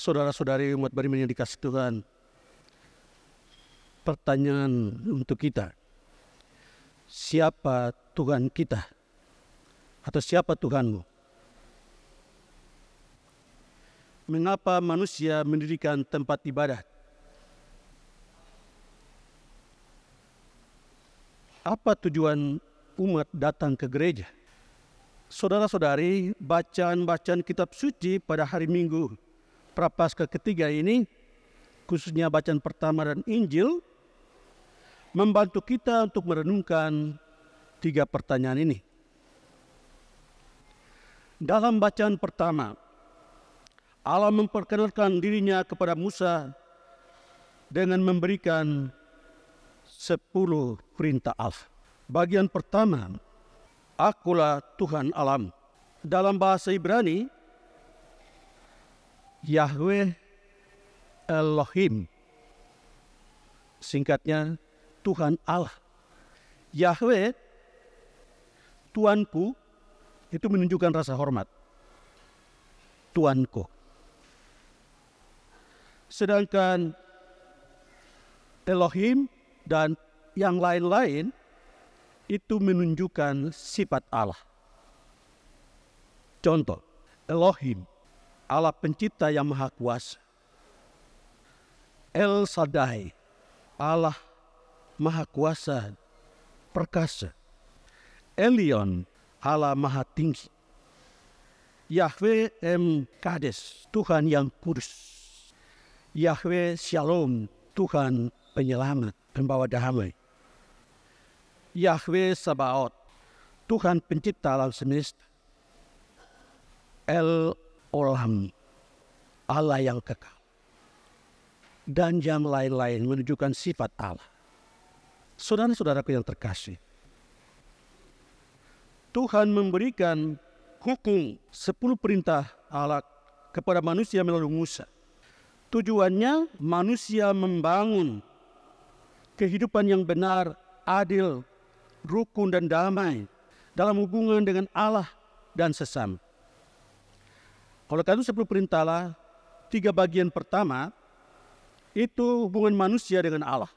saudara-saudari umat beriman yang dikasih Tuhan. Pertanyaan untuk kita. Siapa Tuhan kita? Atau siapa Tuhanmu? Mengapa manusia mendirikan tempat ibadah? Apa tujuan umat datang ke gereja? Saudara-saudari, bacaan-bacaan kitab suci pada hari Minggu Prapaskah ketiga ini, khususnya bacaan pertama dan Injil, membantu kita untuk merenungkan tiga pertanyaan ini. Dalam bacaan pertama, Allah memperkenalkan dirinya kepada Musa dengan memberikan sepuluh perintah Allah. Bagian pertama, Akulah Tuhan alam. Dalam bahasa Ibrani, Yahweh Elohim. Singkatnya Tuhan Allah. Yahweh Tuanku itu menunjukkan rasa hormat. Tuanku. Sedangkan Elohim dan yang lain-lain itu menunjukkan sifat Allah. Contoh, Elohim Allah pencipta yang maha kuasa. El Sadai Allah maha kuasa, perkasa. Elion, Allah maha tinggi. Yahweh M. Kades, Tuhan yang kudus. Yahweh Shalom, Tuhan penyelamat, pembawa damai. Yahweh Sabaot, Tuhan pencipta alam semesta. El olam Allah yang kekal. Dan jam lain-lain menunjukkan sifat Allah. Saudara-saudaraku yang terkasih, Tuhan memberikan hukum sepuluh perintah Allah kepada manusia melalui Musa. Tujuannya manusia membangun kehidupan yang benar, adil, rukun dan damai dalam hubungan dengan Allah dan sesama. Kalau kandung 10 perintah lah, tiga bagian pertama itu hubungan manusia dengan Allah.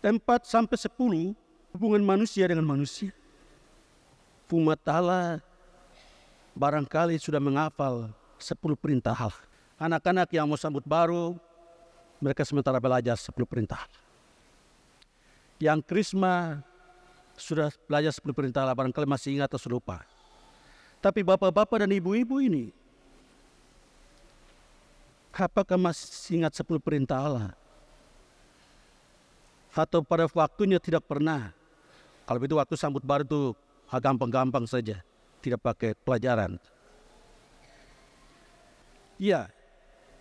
Tempat sampai sepuluh hubungan manusia dengan manusia. Umat Allah barangkali sudah menghafal sepuluh perintah Allah. Anak-anak yang mau sambut baru, mereka sementara belajar sepuluh perintah. Yang krisma sudah belajar sepuluh perintah Allah, barangkali masih ingat atau lupa. Tapi bapak-bapak dan ibu-ibu ini Apakah masih ingat sepuluh perintah Allah? Atau pada waktunya tidak pernah? Kalau itu waktu sambut baru itu gampang-gampang saja. Tidak pakai pelajaran. Ya,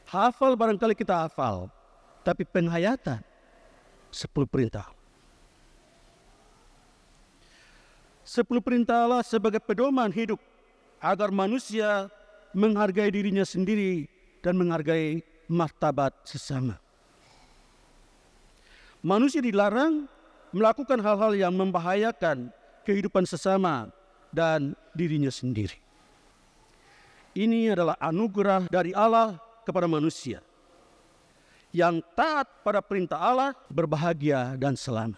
hafal barangkali kita hafal. Tapi penghayatan, sepuluh perintah. Sepuluh perintah Allah sebagai pedoman hidup agar manusia menghargai dirinya sendiri dan menghargai martabat sesama. Manusia dilarang melakukan hal-hal yang membahayakan kehidupan sesama dan dirinya sendiri. Ini adalah anugerah dari Allah kepada manusia. Yang taat pada perintah Allah berbahagia dan selamat.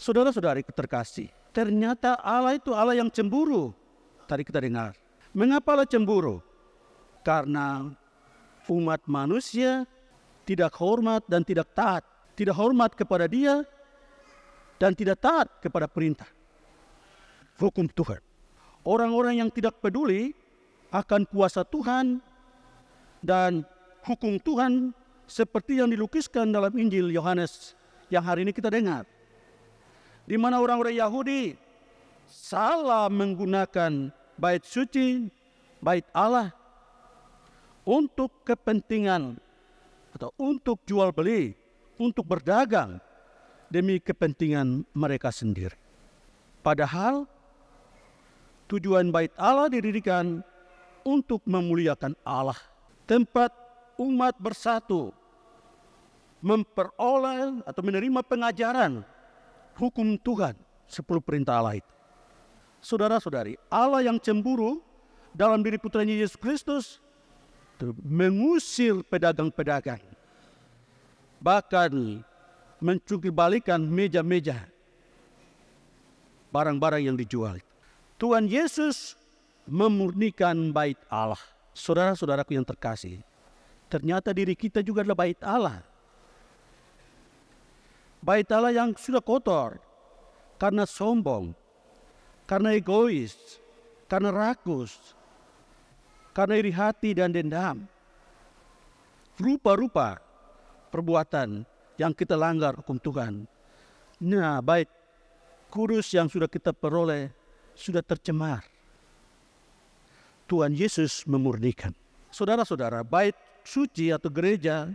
Saudara-saudari terkasih, ternyata Allah itu Allah yang cemburu. Tadi kita dengar. Mengapa Allah cemburu? Karena umat manusia tidak hormat dan tidak taat, tidak hormat kepada Dia dan tidak taat kepada perintah hukum Tuhan. Orang-orang yang tidak peduli akan kuasa Tuhan dan hukum Tuhan seperti yang dilukiskan dalam Injil Yohanes yang hari ini kita dengar. Di mana orang-orang Yahudi salah menggunakan bait suci, bait Allah untuk kepentingan atau untuk jual beli, untuk berdagang demi kepentingan mereka sendiri. Padahal tujuan bait Allah didirikan untuk memuliakan Allah, tempat umat bersatu memperoleh atau menerima pengajaran hukum Tuhan, sepuluh perintah Allah itu. Saudara-saudari, Allah yang cemburu dalam diri putranya Yesus Kristus itu mengusir pedagang-pedagang. Bahkan mencuci balikan meja-meja barang-barang yang dijual. Tuhan Yesus memurnikan bait Allah. Saudara-saudaraku yang terkasih, ternyata diri kita juga adalah bait Allah. Bait Allah yang sudah kotor karena sombong, karena egois, karena rakus, karena iri hati dan dendam. Rupa-rupa perbuatan yang kita langgar hukum Tuhan. Nah, baik kudus yang sudah kita peroleh sudah tercemar. Tuhan Yesus memurnikan. Saudara-saudara, bait suci atau gereja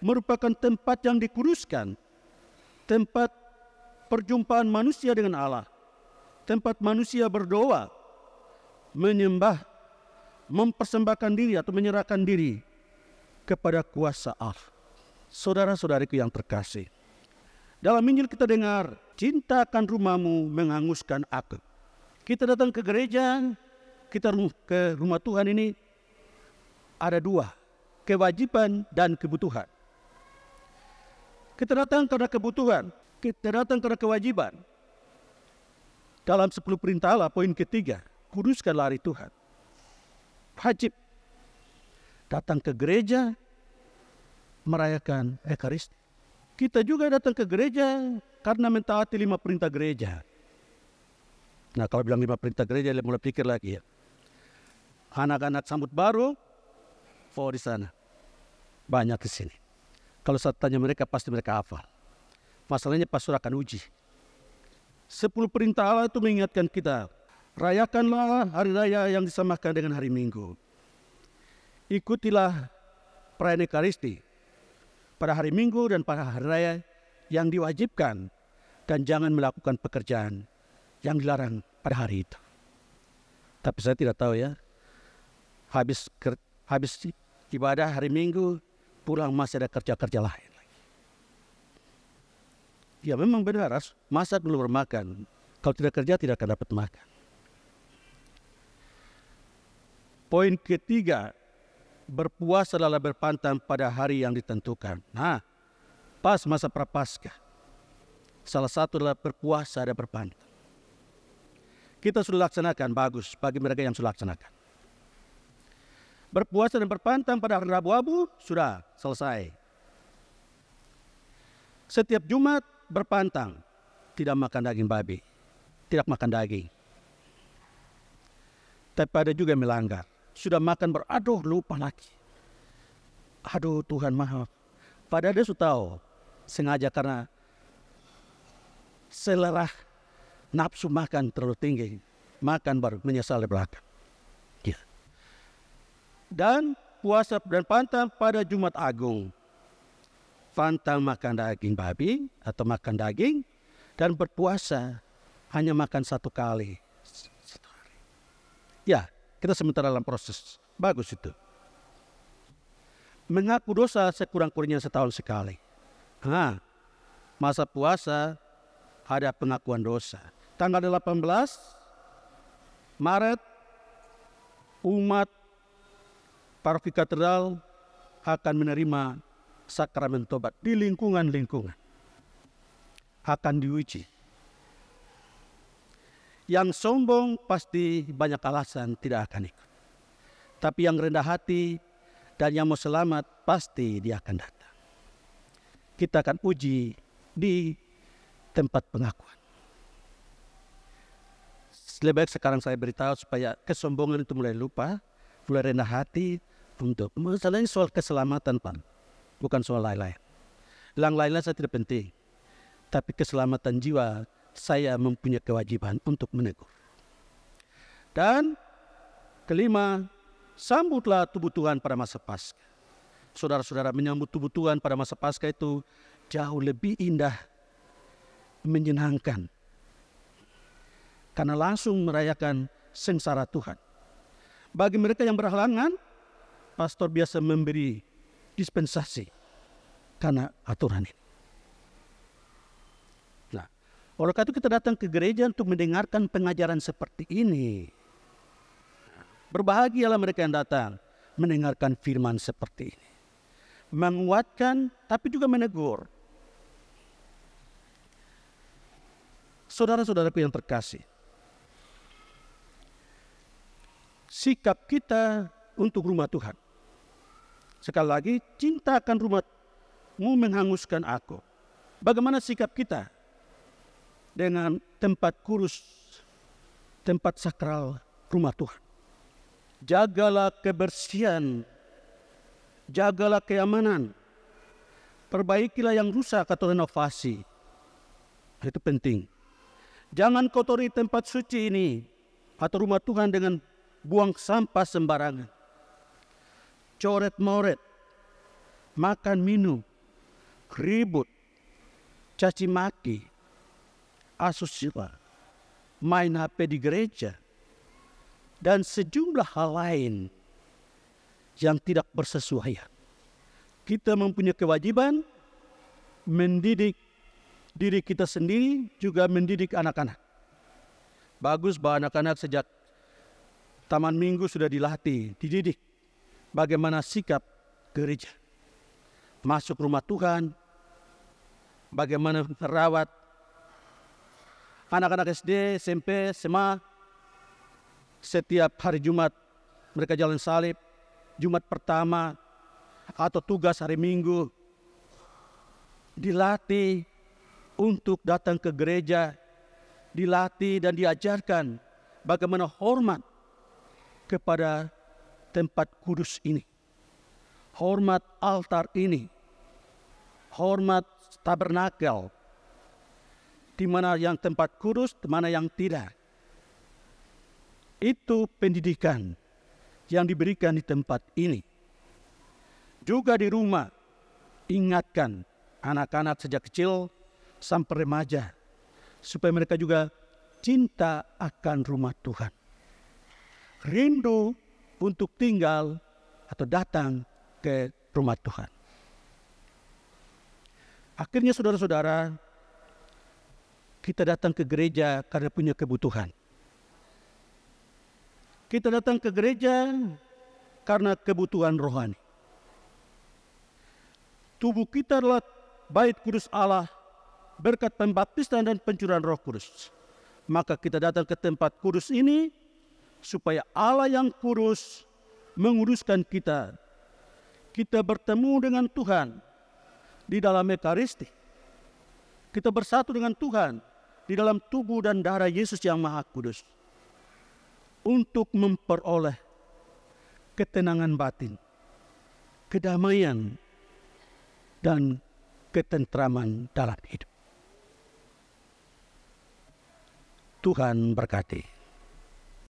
merupakan tempat yang dikuduskan. Tempat perjumpaan manusia dengan Allah. Tempat manusia berdoa, menyembah mempersembahkan diri atau menyerahkan diri kepada kuasa Allah. Saudara-saudariku yang terkasih. Dalam Injil kita dengar, cintakan rumahmu menghanguskan aku. Kita datang ke gereja, kita ke rumah Tuhan ini ada dua, kewajiban dan kebutuhan. Kita datang karena kebutuhan, kita datang karena kewajiban. Dalam sepuluh perintah Allah, poin ketiga, kuduskan lari Tuhan wajib datang ke gereja merayakan Ekaristi. Kita juga datang ke gereja karena mentaati lima perintah gereja. Nah kalau bilang lima perintah gereja, dia mulai pikir lagi ya. Anak-anak sambut baru, for di sana. Banyak di sini. Kalau saya tanya mereka, pasti mereka hafal. Masalahnya pas akan uji. Sepuluh perintah Allah itu mengingatkan kita Rayakanlah hari raya yang disamakan dengan hari Minggu. Ikutilah perayaan Ekaristi pada hari Minggu dan pada hari raya yang diwajibkan dan jangan melakukan pekerjaan yang dilarang pada hari itu. Tapi saya tidak tahu ya. Habis habis ibadah hari Minggu pulang masih ada kerja-kerja lain lagi. Ya memang benar, masa belum bermakan. Kalau tidak kerja tidak akan dapat makan. Poin ketiga, berpuasa lalu berpantang pada hari yang ditentukan. Nah, pas masa prapaskah. Salah satu adalah berpuasa dan berpantang. Kita sudah laksanakan, bagus bagi mereka yang sudah laksanakan. Berpuasa dan berpantang pada hari rabu abu sudah selesai. Setiap Jumat berpantang, tidak makan daging babi, tidak makan daging. Tapi ada juga melanggar sudah makan beraduh lupa lagi. Aduh Tuhan maaf. Padahal dia sudah tahu sengaja karena selera nafsu makan terlalu tinggi. Makan baru menyesal di belakang. Ya. Dan puasa dan pantang pada Jumat Agung. Pantang makan daging babi atau makan daging dan berpuasa hanya makan satu kali. Ya, kita sementara dalam proses. Bagus itu. Mengaku dosa sekurang-kurangnya setahun sekali. Nah, masa puasa ada pengakuan dosa. Tanggal 18 Maret umat paroki Katedral akan menerima sakramen tobat di lingkungan-lingkungan. Akan diuji. Yang sombong pasti banyak alasan tidak akan ikut. Tapi yang rendah hati dan yang mau selamat pasti dia akan datang. Kita akan uji di tempat pengakuan. Lebih baik sekarang saya beritahu supaya kesombongan itu mulai lupa, mulai rendah hati untuk masalahnya soal keselamatan Pak, bukan soal lain-lain. Lang lain-lain saya tidak penting, tapi keselamatan jiwa saya mempunyai kewajiban untuk menegur. Dan kelima, sambutlah tubuh Tuhan pada masa Paskah. Saudara-saudara menyambut tubuh Tuhan pada masa Paskah itu jauh lebih indah, menyenangkan. Karena langsung merayakan sengsara Tuhan. Bagi mereka yang berhalangan, pastor biasa memberi dispensasi karena aturan ini. Oleh karena itu kita datang ke gereja untuk mendengarkan pengajaran seperti ini. Berbahagialah mereka yang datang mendengarkan firman seperti ini. Menguatkan tapi juga menegur. Saudara-saudaraku yang terkasih. Sikap kita untuk rumah Tuhan. Sekali lagi, cintakan rumahmu menghanguskan aku. Bagaimana sikap kita dengan tempat kurus, tempat sakral rumah Tuhan. Jagalah kebersihan, jagalah keamanan, perbaikilah yang rusak atau renovasi. Itu penting. Jangan kotori tempat suci ini atau rumah Tuhan dengan buang sampah sembarangan. Coret-moret, makan minum, ribut, caci maki, asusila, main HP di gereja, dan sejumlah hal lain yang tidak bersesuaian. Kita mempunyai kewajiban mendidik diri kita sendiri, juga mendidik anak-anak. Bagus bahwa anak-anak sejak Taman Minggu sudah dilatih, dididik bagaimana sikap gereja. Masuk rumah Tuhan, bagaimana merawat anak-anak SD, SMP, SMA setiap hari Jumat mereka jalan salib, Jumat pertama atau tugas hari Minggu dilatih untuk datang ke gereja, dilatih dan diajarkan bagaimana hormat kepada tempat kudus ini. Hormat altar ini. Hormat tabernakel di mana yang tempat kurus, di mana yang tidak. Itu pendidikan yang diberikan di tempat ini. Juga di rumah, ingatkan anak-anak sejak kecil sampai remaja, supaya mereka juga cinta akan rumah Tuhan. Rindu untuk tinggal atau datang ke rumah Tuhan. Akhirnya saudara-saudara, kita datang ke gereja karena punya kebutuhan. Kita datang ke gereja karena kebutuhan rohani. Tubuh kita adalah bait kudus Allah berkat pembaptisan dan pencurahan roh kudus. Maka kita datang ke tempat kudus ini supaya Allah yang kudus menguruskan kita. Kita bertemu dengan Tuhan di dalam Ekaristi. Kita bersatu dengan Tuhan di dalam tubuh dan darah Yesus yang Maha Kudus untuk memperoleh ketenangan batin, kedamaian, dan ketentraman dalam hidup. Tuhan berkati.